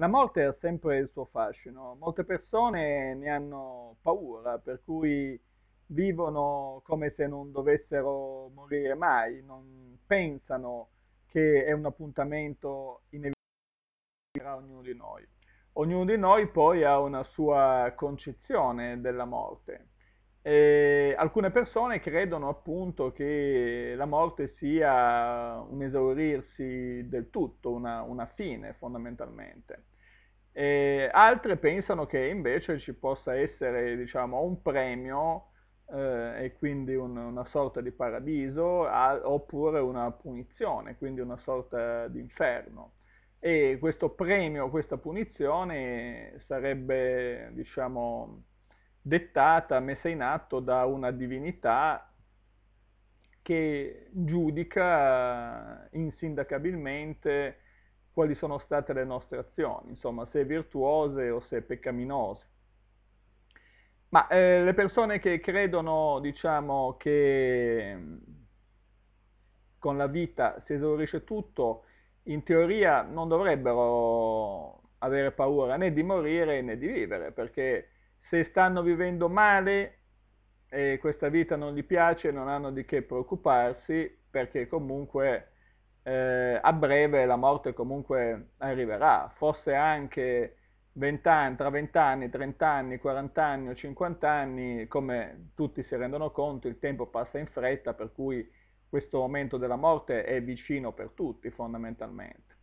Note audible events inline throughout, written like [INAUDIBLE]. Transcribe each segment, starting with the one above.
La morte ha sempre il suo fascino, molte persone ne hanno paura, per cui vivono come se non dovessero morire mai, non pensano che è un appuntamento inevitabile per ognuno di noi. Ognuno di noi poi ha una sua concezione della morte. Eh, alcune persone credono appunto che la morte sia un esaurirsi del tutto, una, una fine fondamentalmente. Eh, altre pensano che invece ci possa essere diciamo, un premio eh, e quindi un, una sorta di paradiso a, oppure una punizione, quindi una sorta di inferno. E questo premio, questa punizione sarebbe diciamo, dettata, messa in atto da una divinità che giudica insindacabilmente quali sono state le nostre azioni, insomma, se virtuose o se peccaminose. Ma eh, le persone che credono, diciamo, che mm, con la vita si esaurisce tutto, in teoria non dovrebbero avere paura né di morire né di vivere, perché se stanno vivendo male e questa vita non gli piace, non hanno di che preoccuparsi perché comunque eh, a breve la morte comunque arriverà, forse anche 20 anni, tra 20 anni, 30 anni, 40 anni o 50 anni, come tutti si rendono conto, il tempo passa in fretta, per cui questo momento della morte è vicino per tutti fondamentalmente.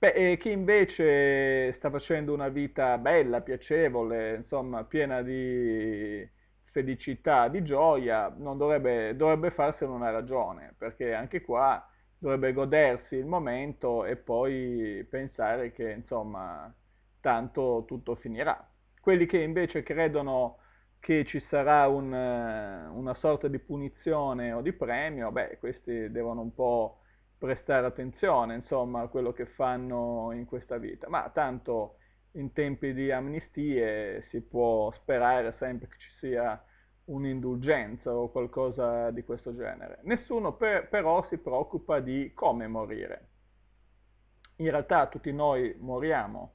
Beh, eh, chi invece sta facendo una vita bella, piacevole, insomma, piena di felicità, di gioia, dovrebbe, dovrebbe farsene una ragione, perché anche qua dovrebbe godersi il momento e poi pensare che, insomma, tanto tutto finirà. Quelli che invece credono che ci sarà un, una sorta di punizione o di premio, beh, questi devono un po' prestare attenzione insomma, a quello che fanno in questa vita, ma tanto in tempi di amnistie si può sperare sempre che ci sia un'indulgenza o qualcosa di questo genere. Nessuno per, però si preoccupa di come morire. In realtà tutti noi moriamo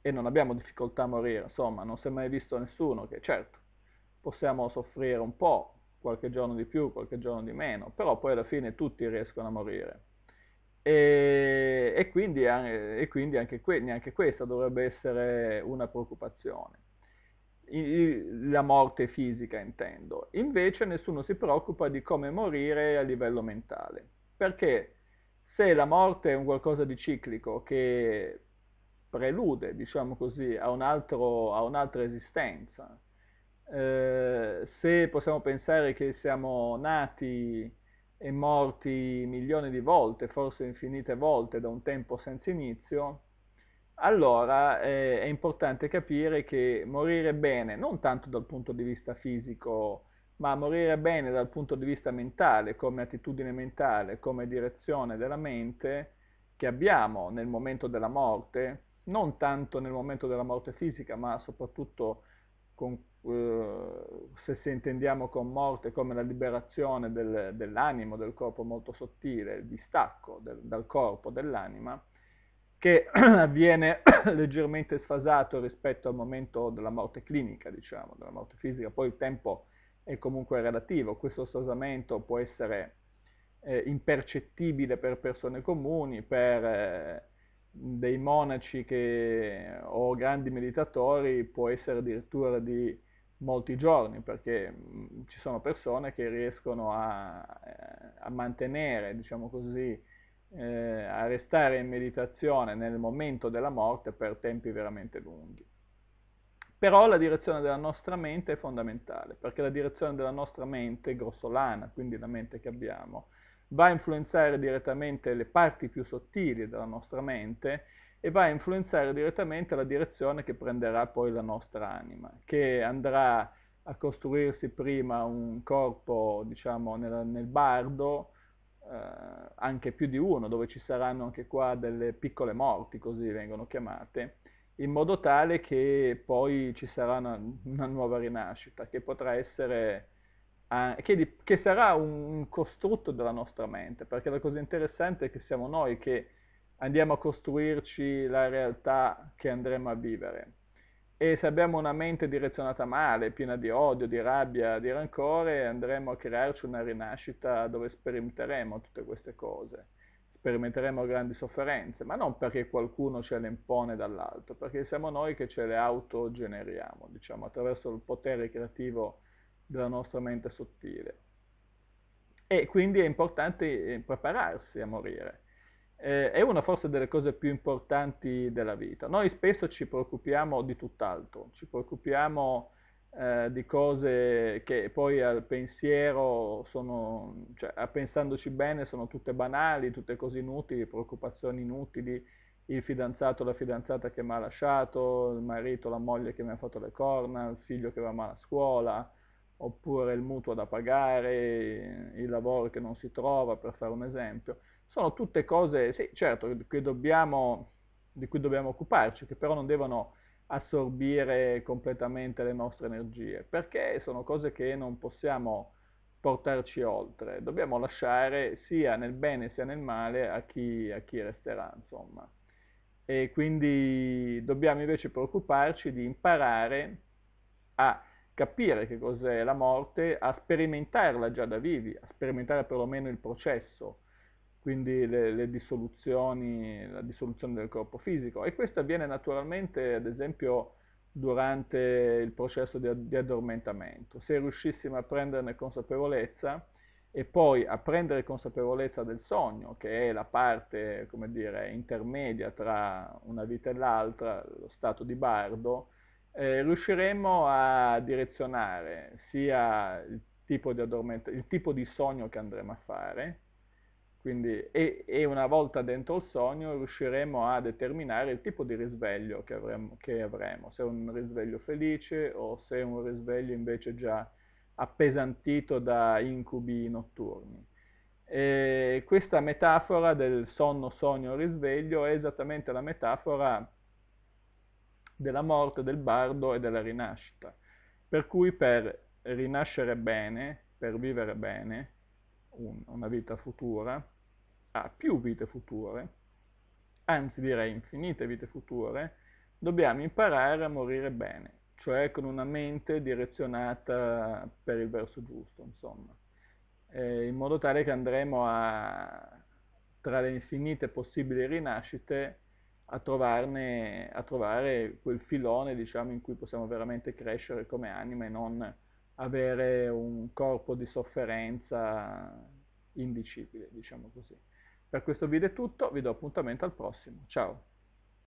e non abbiamo difficoltà a morire, insomma, non si è mai visto nessuno che certo possiamo soffrire un po', qualche giorno di più, qualche giorno di meno, però poi alla fine tutti riescono a morire. E, e, quindi, e quindi anche que, neanche questa dovrebbe essere una preoccupazione. la morte fisica intendo. Invece nessuno si preoccupa di come morire a livello mentale. Perché se la morte è un qualcosa di ciclico che prelude, diciamo così, a, un altro, a un'altra esistenza, eh, se possiamo pensare che siamo nati e morti milioni di volte, forse infinite volte da un tempo senza inizio, allora eh, è importante capire che morire bene, non tanto dal punto di vista fisico, ma morire bene dal punto di vista mentale, come attitudine mentale, come direzione della mente che abbiamo nel momento della morte, non tanto nel momento della morte fisica, ma soprattutto con, eh, se, si intendiamo con morte come la liberazione del, dell'animo, del corpo molto sottile, il distacco del, dal corpo, dell'anima, che avviene [CLEARS THROAT] [CLEARS THROAT] leggermente sfasato rispetto al momento della morte clinica, diciamo, della morte fisica. Poi il tempo è comunque relativo, questo sfasamento può essere eh, impercettibile per persone comuni, per... Eh, dei monaci che, o grandi meditatori può essere addirittura di molti giorni, perché mh, ci sono persone che riescono a, eh, a mantenere, diciamo così, eh, a restare in meditazione nel momento della morte per tempi veramente lunghi. Però la direzione della nostra mente è fondamentale, perché la direzione della nostra mente grossolana, quindi la mente che abbiamo, va a influenzare direttamente le parti più sottili della nostra mente e va a influenzare direttamente la direzione che prenderà poi la nostra anima, che andrà a costruirsi prima un corpo, diciamo, nel, nel bardo, eh, anche più di uno, dove ci saranno anche qua delle piccole morti, così vengono chiamate, in modo tale che poi ci sarà una, una nuova rinascita, che potrà essere eh, che, di, che, sarà un, un, costrutto della nostra mente, perché la cosa interessante è che siamo noi che andiamo a costruirci la realtà che andremo a vivere. E se abbiamo una mente direzionata male, piena di odio, di rabbia, di rancore, andremo a crearci una rinascita dove sperimenteremo tutte queste cose sperimenteremo grandi sofferenze, ma non perché qualcuno ce le impone dall'alto, perché siamo noi che ce le autogeneriamo, diciamo, attraverso il potere creativo della nostra mente sottile. E quindi è importante eh, prepararsi a morire. Eh, è una forse delle cose più importanti della vita. Noi spesso ci preoccupiamo di tutt'altro, ci preoccupiamo eh, di cose che poi al pensiero sono, cioè a pensandoci bene sono tutte banali, tutte cose inutili, preoccupazioni inutili, il fidanzato, la fidanzata che mi ha lasciato, il marito, la moglie che mi ha fatto le corna, il figlio che va male a scuola, oppure il mutuo da pagare, il lavoro che non si trova, per fare un esempio. Sono tutte cose, sì, certo, di cui dobbiamo, di cui dobbiamo occuparci, che però non devono assorbire completamente le nostre energie, perché sono cose che non possiamo portarci oltre, dobbiamo lasciare sia nel bene sia nel male a chi, a chi resterà, insomma. E quindi dobbiamo invece preoccuparci di imparare a capire che cos'è la morte, a sperimentarla già da vivi, a sperimentare perlomeno il processo, quindi le, le dissoluzioni, la dissoluzione del corpo fisico. E questo avviene naturalmente, ad esempio, durante il processo di, di addormentamento. Se riuscissimo a prenderne consapevolezza, e poi a prendere consapevolezza del sogno, che è la parte, come dire, intermedia tra una vita e l'altra, lo stato di bardo, eh, riusciremo a direzionare sia il tipo di, il tipo di sogno che andremo a fare, quindi, e, e, una volta dentro il sogno riusciremo a determinare il tipo di risveglio che avremo, che avremo, se è un risveglio felice o se è un risveglio invece già appesantito da incubi notturni. E questa metafora del sonno, sogno, risveglio è esattamente la metafora della morte del bardo e della rinascita. Per cui per rinascere bene, per vivere bene, un, una vita futura, a più vite future, anzi direi infinite vite future, dobbiamo imparare a morire bene, cioè con una mente direzionata per il verso giusto, insomma, eh, in modo tale che andremo a, tra le infinite possibili rinascite, a, trovarne, a trovare quel filone diciamo, in cui possiamo veramente crescere come anima e non avere un corpo di sofferenza indicibile, diciamo così. Per questo video è tutto, vi do appuntamento al prossimo, ciao!